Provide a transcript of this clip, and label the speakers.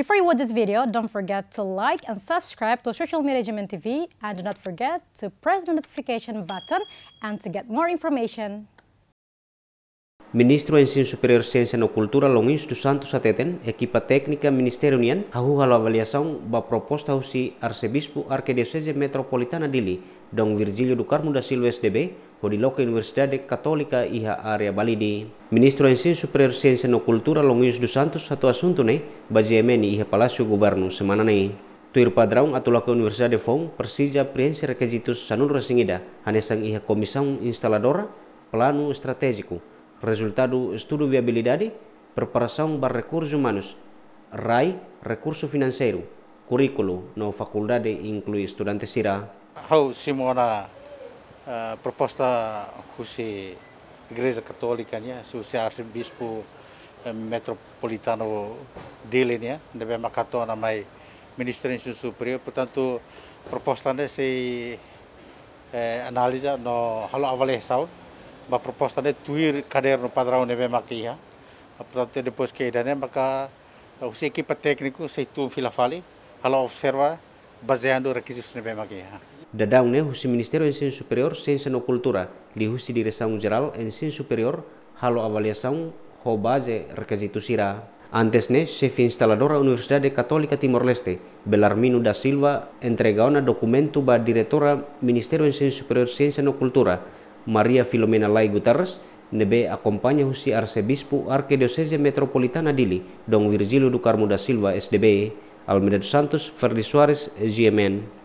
Speaker 1: Before you watch this video, don't forget to like and subscribe to Social Media Management TV and do not forget to press the notification button and to get more information.
Speaker 2: Ministro Ensino Superior Ciência no Cultura Long dos Santos Ateten, equipa técnica ministerionian, ahu halo avaliação ba proposta usi Arcebispo Arquidiocese Metropolitana Dili, Dom Virgilio do Carmo da Silva SDB, Hodiloka Universidade Católica Iha Área Balidi. Ministro Ensino Superior Ciência no Cultura Long dos Santos satu assunto ne, bajiemeni Iha Palacio Governo semana ne. Tuir padrão atula ke Universidade Fong, Persija Priense Rekejitus sanul resingida, hanesang Iha Komisang Instaladora, Plano Estratégico, resultado estudo viabilidade, preparação para recursos humanos, RAI, recurso financeiro, currículo na faculdade inclui estudantes irá.
Speaker 3: Hau simona uh, proposta da Igreja Católica, né, se o é arcebispo eh, metropolitano dele, né, deve macatona mais Ministério do Superior, portanto proposta né se eh, analisa no halo avaliação ma proposta de tuir caderno padrão de vem aqui portanto depois que dane maka eh, a equipa técnico se tu fila fali hala observa baseando requisitos de vem aqui
Speaker 2: o Dadang Ministério do Ensino Superior, Ciência e Cultura, e o Direção Geral Ensino Superior, halo avaliação base requisitos irá. Antes ne, chefe instaladora Universidade Católica Timor-Leste, Belarmino da Silva, entregou na documento a diretora Ministério do Ensino Superior, Ciência e Cultura, Maria Filomena Lai Guterres nebe acompaña husi arzobispo arquidiocese metropolitana Dili, don Virgilio Ducarmo da Silva, SDB, Almeida Santos, Ferdi Suarez, GMN.